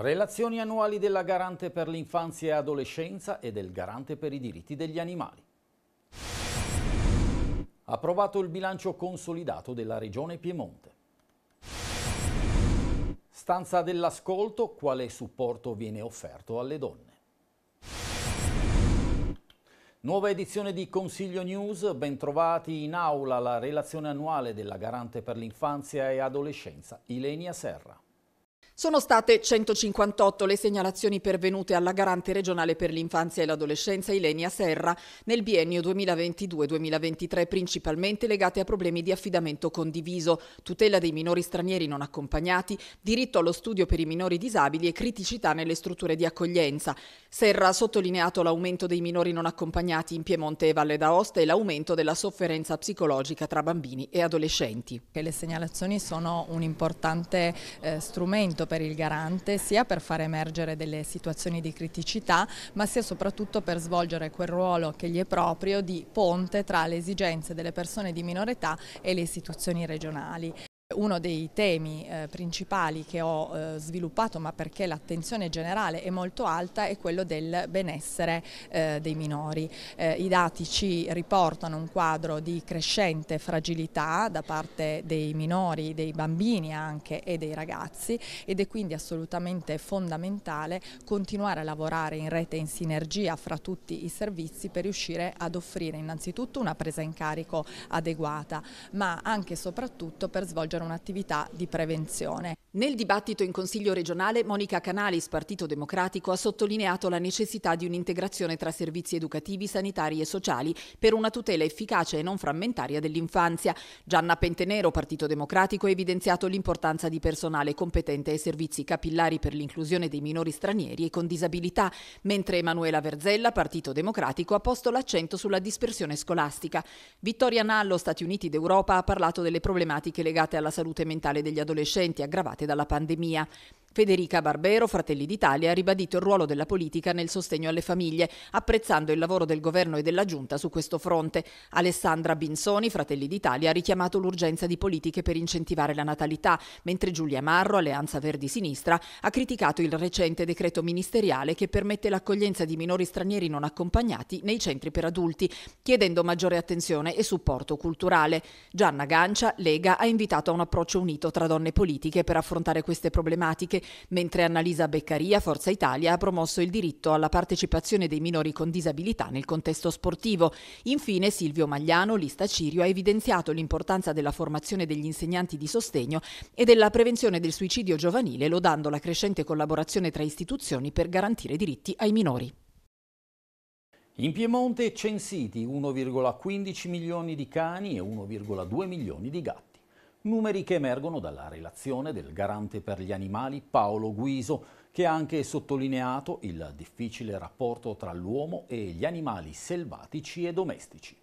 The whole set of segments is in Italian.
Relazioni annuali della Garante per l'infanzia e adolescenza e del Garante per i diritti degli animali. Approvato il bilancio consolidato della Regione Piemonte. Stanza dell'ascolto, quale supporto viene offerto alle donne. Nuova edizione di Consiglio News, bentrovati in aula la relazione annuale della Garante per l'infanzia e adolescenza, Ilenia Serra. Sono state 158 le segnalazioni pervenute alla garante regionale per l'infanzia e l'adolescenza Ilenia Serra nel biennio 2022-2023, principalmente legate a problemi di affidamento condiviso, tutela dei minori stranieri non accompagnati, diritto allo studio per i minori disabili e criticità nelle strutture di accoglienza. Serra ha sottolineato l'aumento dei minori non accompagnati in Piemonte e Valle d'Aosta e l'aumento della sofferenza psicologica tra bambini e adolescenti. Le segnalazioni sono un importante eh, strumento per il garante, sia per far emergere delle situazioni di criticità, ma sia soprattutto per svolgere quel ruolo che gli è proprio di ponte tra le esigenze delle persone di minore età e le istituzioni regionali uno dei temi eh, principali che ho eh, sviluppato, ma perché l'attenzione generale è molto alta, è quello del benessere eh, dei minori. Eh, I dati ci riportano un quadro di crescente fragilità da parte dei minori, dei bambini anche e dei ragazzi ed è quindi assolutamente fondamentale continuare a lavorare in rete in sinergia fra tutti i servizi per riuscire ad offrire innanzitutto una presa in carico adeguata, ma anche e soprattutto per svolgere un un'attività di prevenzione. Nel dibattito in Consiglio regionale Monica Canalis, Partito Democratico, ha sottolineato la necessità di un'integrazione tra servizi educativi, sanitari e sociali per una tutela efficace e non frammentaria dell'infanzia. Gianna Pentenero, Partito Democratico, ha evidenziato l'importanza di personale competente ai servizi capillari per l'inclusione dei minori stranieri e con disabilità, mentre Emanuela Verzella, Partito Democratico, ha posto l'accento sulla dispersione scolastica. Vittoria Nallo, Stati Uniti d'Europa, ha parlato delle problematiche legate alla salute mentale degli adolescenti aggravate dalla pandemia. Federica Barbero, Fratelli d'Italia, ha ribadito il ruolo della politica nel sostegno alle famiglie, apprezzando il lavoro del governo e della giunta su questo fronte. Alessandra Binsoni, Fratelli d'Italia, ha richiamato l'urgenza di politiche per incentivare la natalità, mentre Giulia Marro, Alleanza Verdi Sinistra, ha criticato il recente decreto ministeriale che permette l'accoglienza di minori stranieri non accompagnati nei centri per adulti, chiedendo maggiore attenzione e supporto culturale. Gianna Gancia, Lega, ha invitato a un approccio unito tra donne politiche per affrontare queste problematiche, mentre Annalisa Beccaria, Forza Italia, ha promosso il diritto alla partecipazione dei minori con disabilità nel contesto sportivo. Infine Silvio Magliano, lista Cirio, ha evidenziato l'importanza della formazione degli insegnanti di sostegno e della prevenzione del suicidio giovanile, lodando la crescente collaborazione tra istituzioni per garantire diritti ai minori. In Piemonte censiti 1,15 milioni di cani e 1,2 milioni di gatti numeri che emergono dalla relazione del garante per gli animali Paolo Guiso, che ha anche sottolineato il difficile rapporto tra l'uomo e gli animali selvatici e domestici.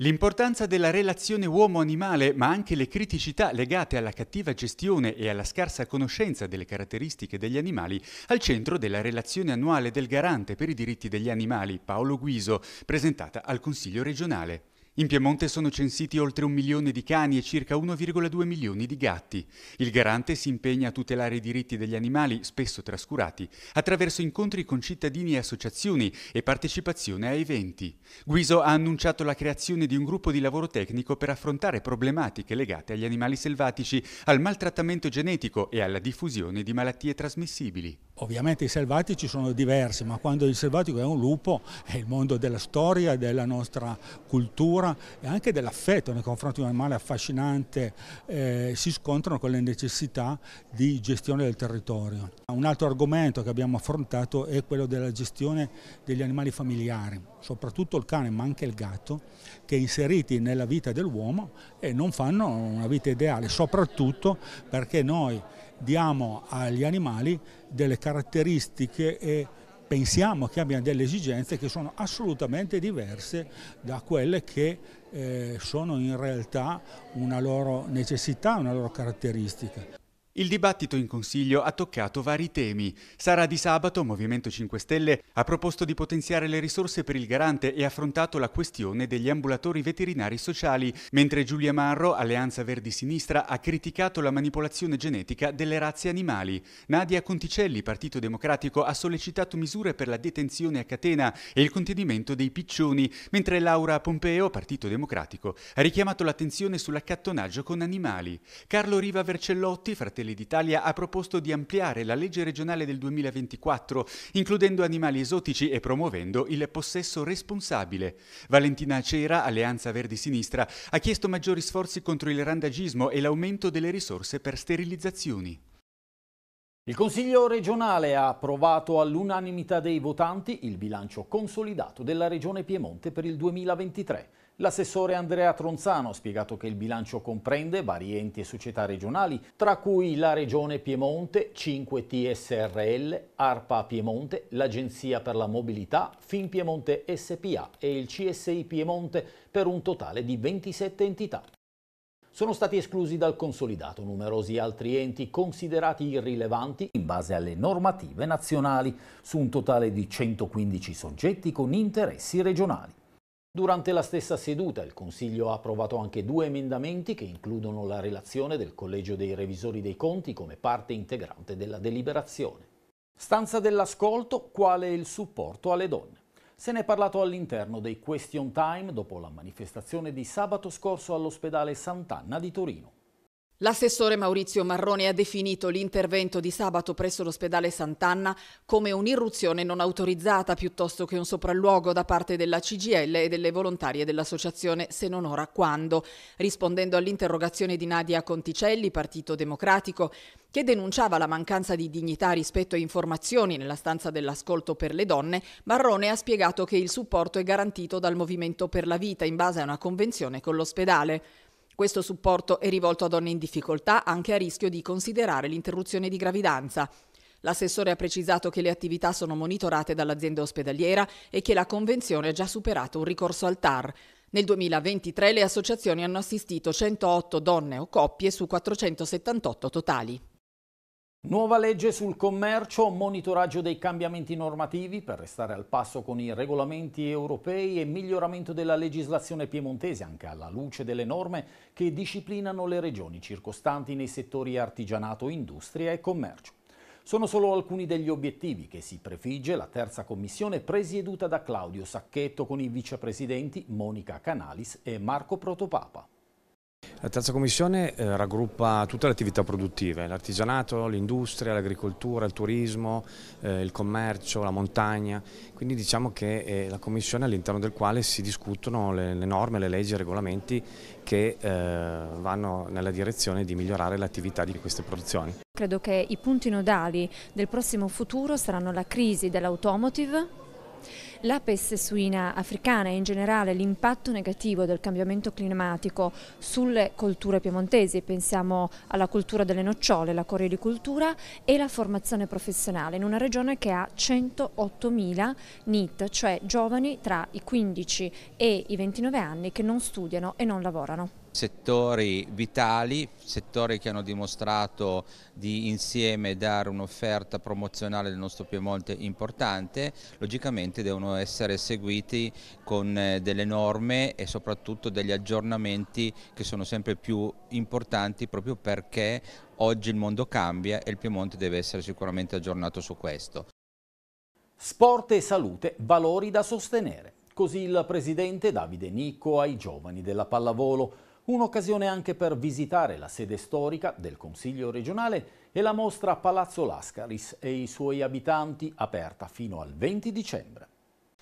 L'importanza della relazione uomo-animale, ma anche le criticità legate alla cattiva gestione e alla scarsa conoscenza delle caratteristiche degli animali, al centro della relazione annuale del garante per i diritti degli animali, Paolo Guiso, presentata al Consiglio regionale. In Piemonte sono censiti oltre un milione di cani e circa 1,2 milioni di gatti. Il garante si impegna a tutelare i diritti degli animali, spesso trascurati, attraverso incontri con cittadini e associazioni e partecipazione a eventi. Guiso ha annunciato la creazione di un gruppo di lavoro tecnico per affrontare problematiche legate agli animali selvatici, al maltrattamento genetico e alla diffusione di malattie trasmissibili. Ovviamente i selvatici sono diversi, ma quando il selvatico è un lupo è il mondo della storia, della nostra cultura e anche dell'affetto nei confronti di un animale affascinante, eh, si scontrano con le necessità di gestione del territorio. Un altro argomento che abbiamo affrontato è quello della gestione degli animali familiari, soprattutto il cane ma anche il gatto, che inseriti nella vita dell'uomo eh, non fanno una vita ideale, soprattutto perché noi diamo agli animali delle caratteristiche e pensiamo che abbiano delle esigenze che sono assolutamente diverse da quelle che eh, sono in realtà una loro necessità, una loro caratteristica. Il dibattito in Consiglio ha toccato vari temi. Sara Di Sabato, Movimento 5 Stelle, ha proposto di potenziare le risorse per il garante e affrontato la questione degli ambulatori veterinari sociali, mentre Giulia Marro, Alleanza Verdi Sinistra, ha criticato la manipolazione genetica delle razze animali. Nadia Conticelli, Partito Democratico, ha sollecitato misure per la detenzione a catena e il contenimento dei piccioni, mentre Laura Pompeo, Partito Democratico, ha richiamato l'attenzione sull'accattonaggio con animali. Carlo Riva Vercellotti, Fratello Fratelli d'Italia ha proposto di ampliare la legge regionale del 2024, includendo animali esotici e promuovendo il possesso responsabile. Valentina Cera, Alleanza Verdi Sinistra, ha chiesto maggiori sforzi contro il randagismo e l'aumento delle risorse per sterilizzazioni. Il Consiglio regionale ha approvato all'unanimità dei votanti il bilancio consolidato della Regione Piemonte per il 2023. L'assessore Andrea Tronzano ha spiegato che il bilancio comprende vari enti e società regionali, tra cui la Regione Piemonte, 5 TSRL, ARPA Piemonte, l'Agenzia per la Mobilità, Finpiemonte SPA e il CSI Piemonte per un totale di 27 entità. Sono stati esclusi dal consolidato numerosi altri enti considerati irrilevanti in base alle normative nazionali, su un totale di 115 soggetti con interessi regionali. Durante la stessa seduta il Consiglio ha approvato anche due emendamenti che includono la relazione del Collegio dei Revisori dei Conti come parte integrante della deliberazione. Stanza dell'ascolto, quale il supporto alle donne? Se ne è parlato all'interno dei Question Time dopo la manifestazione di sabato scorso all'ospedale Sant'Anna di Torino. L'assessore Maurizio Marrone ha definito l'intervento di sabato presso l'ospedale Sant'Anna come un'irruzione non autorizzata piuttosto che un sopralluogo da parte della CGL e delle volontarie dell'associazione Se non ora quando, rispondendo all'interrogazione di Nadia Conticelli, Partito Democratico, che denunciava la mancanza di dignità rispetto a informazioni nella stanza dell'ascolto per le donne, Marrone ha spiegato che il supporto è garantito dal Movimento per la Vita in base a una convenzione con l'ospedale. Questo supporto è rivolto a donne in difficoltà anche a rischio di considerare l'interruzione di gravidanza. L'assessore ha precisato che le attività sono monitorate dall'azienda ospedaliera e che la convenzione ha già superato un ricorso al TAR. Nel 2023 le associazioni hanno assistito 108 donne o coppie su 478 totali. Nuova legge sul commercio, monitoraggio dei cambiamenti normativi per restare al passo con i regolamenti europei e miglioramento della legislazione piemontese anche alla luce delle norme che disciplinano le regioni circostanti nei settori artigianato, industria e commercio. Sono solo alcuni degli obiettivi che si prefigge la terza commissione presieduta da Claudio Sacchetto con i vicepresidenti Monica Canalis e Marco Protopapa. La terza commissione eh, raggruppa tutte le attività produttive, l'artigianato, l'industria, l'agricoltura, il turismo, eh, il commercio, la montagna, quindi diciamo che è eh, la commissione all'interno del quale si discutono le, le norme, le leggi e i regolamenti che eh, vanno nella direzione di migliorare l'attività di queste produzioni. Credo che i punti nodali del prossimo futuro saranno la crisi dell'automotive, la peste suina africana e in generale l'impatto negativo del cambiamento climatico sulle colture piemontesi, pensiamo alla cultura delle nocciole, la corriedicoltura e la formazione professionale in una regione che ha 108.000 NIT, cioè giovani tra i 15 e i 29 anni che non studiano e non lavorano settori vitali, settori che hanno dimostrato di insieme dare un'offerta promozionale del nostro Piemonte importante, logicamente devono essere seguiti con eh, delle norme e soprattutto degli aggiornamenti che sono sempre più importanti proprio perché oggi il mondo cambia e il Piemonte deve essere sicuramente aggiornato su questo. Sport e salute, valori da sostenere. Così il presidente Davide Nicco ai giovani della pallavolo. Un'occasione anche per visitare la sede storica del Consiglio regionale e la mostra Palazzo Lascaris e i suoi abitanti aperta fino al 20 dicembre.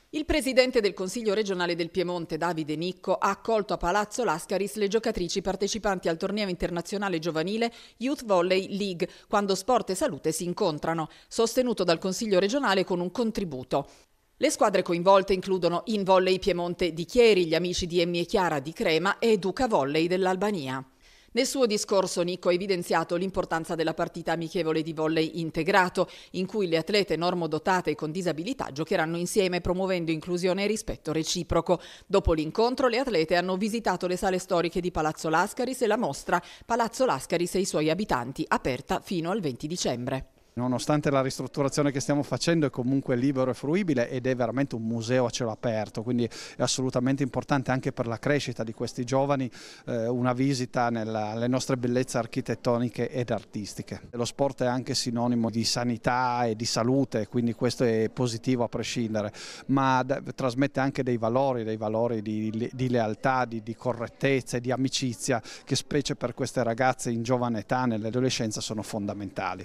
Il presidente del Consiglio regionale del Piemonte, Davide Nicco, ha accolto a Palazzo Lascaris le giocatrici partecipanti al torneo internazionale giovanile Youth Volley League, quando sport e salute si incontrano, sostenuto dal Consiglio regionale con un contributo. Le squadre coinvolte includono In Volley Piemonte di Chieri, gli amici di Emmi e Chiara di Crema e Duca Volley dell'Albania. Nel suo discorso Nico ha evidenziato l'importanza della partita amichevole di volley integrato, in cui le atlete normodotate e con disabilità giocheranno insieme promuovendo inclusione e rispetto reciproco. Dopo l'incontro le atlete hanno visitato le sale storiche di Palazzo Lascaris e la mostra Palazzo Lascaris e i suoi abitanti, aperta fino al 20 dicembre nonostante la ristrutturazione che stiamo facendo è comunque libero e fruibile ed è veramente un museo a cielo aperto, quindi è assolutamente importante anche per la crescita di questi giovani eh, una visita nelle nostre bellezze architettoniche ed artistiche. Lo sport è anche sinonimo di sanità e di salute, quindi questo è positivo a prescindere, ma trasmette anche dei valori, dei valori di, di lealtà, di, di correttezza e di amicizia che specie per queste ragazze in giovane età, nell'adolescenza, sono fondamentali.